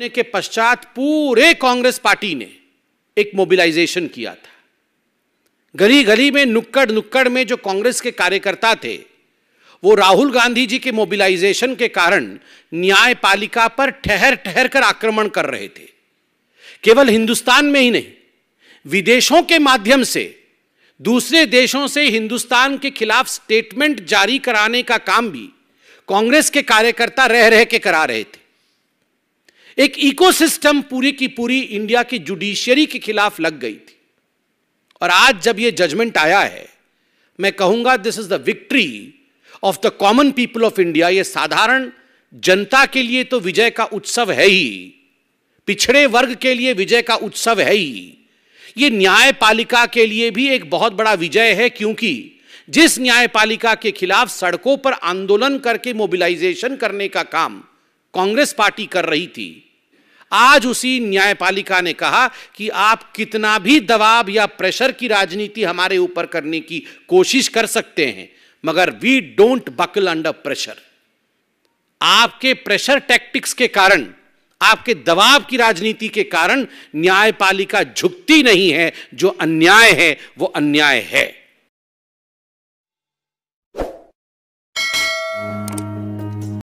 ने के पश्चात पूरे कांग्रेस पार्टी ने एक मोबिलाइजेशन किया था गली गली में नुक्कड़ नुक्कड़ में जो कांग्रेस के कार्यकर्ता थे वो राहुल गांधी जी के मोबिलाइजेशन के कारण न्यायपालिका पर ठहर ठहर कर आक्रमण कर रहे थे केवल हिंदुस्तान में ही नहीं विदेशों के माध्यम से दूसरे देशों से हिंदुस्तान के खिलाफ स्टेटमेंट जारी कराने का काम भी कांग्रेस के कार्यकर्ता रह रह के करा रहे थे एक इकोसिस्टम पूरी की पूरी इंडिया की जुडिशियरी के खिलाफ लग गई थी और आज जब ये जजमेंट आया है मैं कहूंगा this is the victory of the common people of India ये साधारण जनता के लिए तो विजय का उत्सव है ही पिछड़े वर्ग के लिए विजय का उत्सव है ही ये न्यायपालिका के लिए भी एक बहुत बड़ा विजय है क्योंकि जिस न्यायपालिका के खिलाफ सड़कों पर आंदोलन करके मोबिलाइजेशन करने का काम कांग्रेस पार्टी कर रही थी आज उसी न्यायपालिका ने कहा कि आप कितना भी दबाव या प्रेशर की राजनीति हमारे ऊपर करने की कोशिश कर सकते हैं मगर we don't buckle under pressure आपके प्रेशर टैक्टिक्स के कारण आपके दबाव की राजनीति के कारण न्यायपालिका झुकती नहीं है जो अन्याय है वो अन्याय है